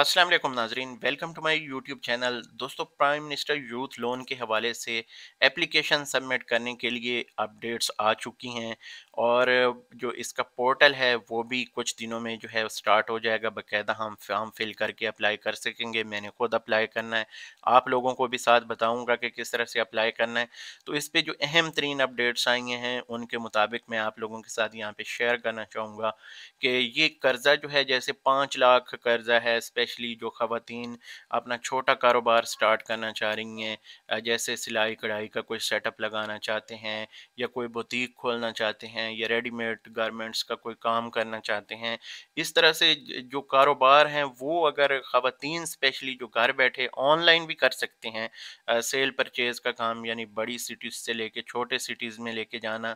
अस्सलाम वालेकुम नाजरीन welcome to my YouTube channel दोस्तों प्राइम मिनिस्टर यूथ लोन के हवाले से एप्लीकेशन सबमिट करने के लिए अपडेट्स आ चुकी हैं और जो इसका पोर्टल है वो भी कुछ दिनों में जो है स्टार्ट हो जाएगा बाकायदा हम फॉर्म फिल करके अप्लाई कर सकेंगे मैंने खुद अप्लाई करना है आप लोगों को भी साथ बताऊँगा कि किस तरह से अप्लाई करना है तो इस पर जो अहम तरीन अपडेट्स आई हैं उनके मुताबिक मैं आप लोगों के साथ यहाँ पर शेयर करना चाहूँगा कि ये कर्ज़ा जो है जैसे पाँच लाख कर्ज़ा है इस पर स्पेशली जो ख़वान अपना छोटा कारोबार स्टार्ट करना चाह रही हैं जैसे सिलाई कढ़ाई का कोई सेटअप लगाना चाहते हैं या कोई बुटीक खोलना चाहते हैं या रेडीमेड गारमेंट्स का कोई काम करना चाहते हैं इस तरह से जो कारोबार हैं वो अगर ख़वान स्पेशली जो घर बैठे ऑनलाइन भी कर सकते हैं सेल परचेज़ का काम यानी बड़ी सिटीज़ से लेके छोटे सिटीज़ में लेके जाना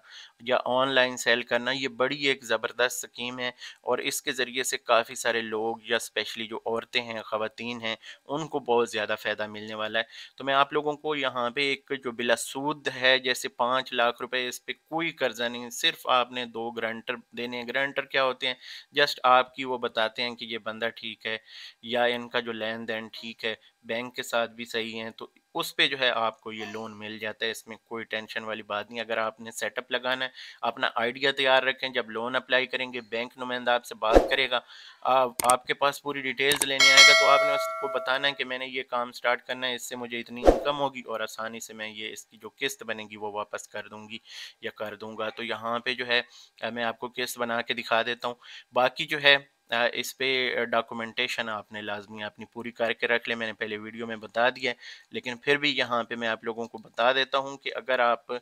या ऑनलाइन सेल करना ये बड़ी एक ज़बरदस्त स्कीम है और इसके ज़रिए से काफ़ी सारे लोग या स्पेशली जो औरतें हैं ख़वान हैं उनको बहुत ज़्यादा फ़ायदा मिलने वाला है तो मैं आप लोगों को यहाँ पे एक जो बिला सूद है जैसे पाँच लाख रुपए इस पर कोई कर्जा नहीं सिर्फ आपने दो ग्रंटर देने हैं ग्रांटर क्या होते हैं जस्ट आपकी वो बताते हैं कि ये बंदा ठीक है या इनका जो लेन देन ठीक है बैंक के साथ भी सही है तो उस पर जो है आपको ये लोन मिल जाता है इसमें कोई टेंशन वाली बात नहीं अगर आपने सेटअप लगाना है अपना आइडिया तैयार रखें जब लोन अप्लाई करेंगे बैंक नुमाइंदा आपसे बात करेगा आप आपके पास पूरी डिटेल्स लेने आएगा तो आपने उसको बताना है कि मैंने ये काम स्टार्ट करना है इससे मुझे इतनी इनकम होगी और आसानी से मैं ये इसकी जो किस्त बनेगी वो वापस कर दूंगी या कर दूंगा तो यहाँ पे जो है मैं आपको किस्त बना के दिखा देता हूँ बाकी जो है इस पे डॉक्यूमेंटेशन आपने लाजमी अपनी पूरी करके रख ले मैंने पहले वीडियो में बता दिया लेकिन फिर भी यहाँ पे मैं आप लोगों को बता देता हूँ कि अगर आप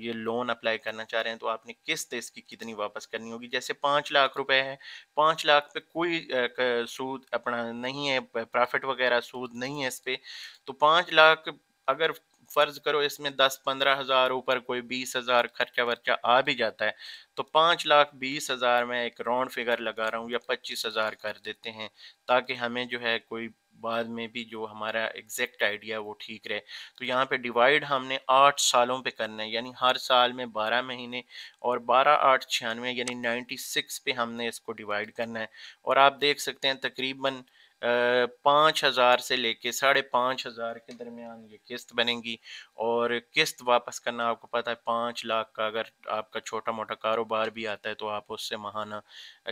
ये लोन अप्लाई करना चाह रहे हैं तो आपने किस्त इसकी कितनी वापस करनी होगी जैसे पाँच लाख रुपए है पाँच लाख पे कोई सूद अपना नहीं है प्रॉफिट वगैरह सूद नहीं है इस पर तो पाँच लाख अगर फर्ज करो इसमें दस पंद्रह हजार ऊपर कोई बीस हजार खर्चा वर्चा आ भी जाता है तो पाँच लाख बीस हजार में एक राउंड फिगर लगा रहा हूँ या पच्चीस हजार कर देते हैं ताकि हमें जो है कोई बाद में भी जो हमारा एग्जैक्ट आइडिया वो ठीक रहे तो यहाँ पे डिवाइड हमने आठ सालों पे करना है यानी हर साल में बारह महीने और बारह आठ छियानवे यानी नाइन्टी सिक्स पे हमने इसको डिवाइड करना है और आप देख सकते हैं तकरीबन पाँच हज़ार से लेके साढ़े पाँच हज़ार के दरमियान ये किस्त बनेगी और किस्त वापस करना आपको पता है पाँच लाख का अगर आपका छोटा मोटा कारोबार भी आता है तो आप उससे महाना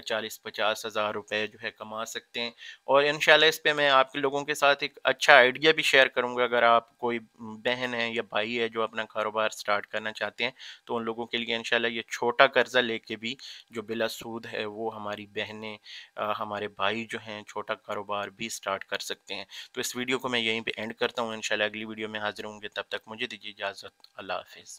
चालीस पचास हज़ार रुपये जो है कमा सकते हैं और इन इस पर मैं आपके लोगों के साथ एक अच्छा आइडिया भी शेयर करूँगा अगर आप कोई बहन है या भाई है जो अपना कारोबार स्टार्ट करना चाहते हैं तो उन लोगों के लिए इन ये छोटा कर्ज़ा ले भी जो बिला सूद है वो हमारी बहनें हमारे भाई जो हैं छोटा कारोबार कारोबार भी स्टार्ट कर सकते हैं तो इस वीडियो को मैं यहीं पर एंड करता हूँ इनशाला अगली वीडियो में हाजिर होंगे तब तक मुझे दीजिए इजाज़त अल्लाह हाफिज़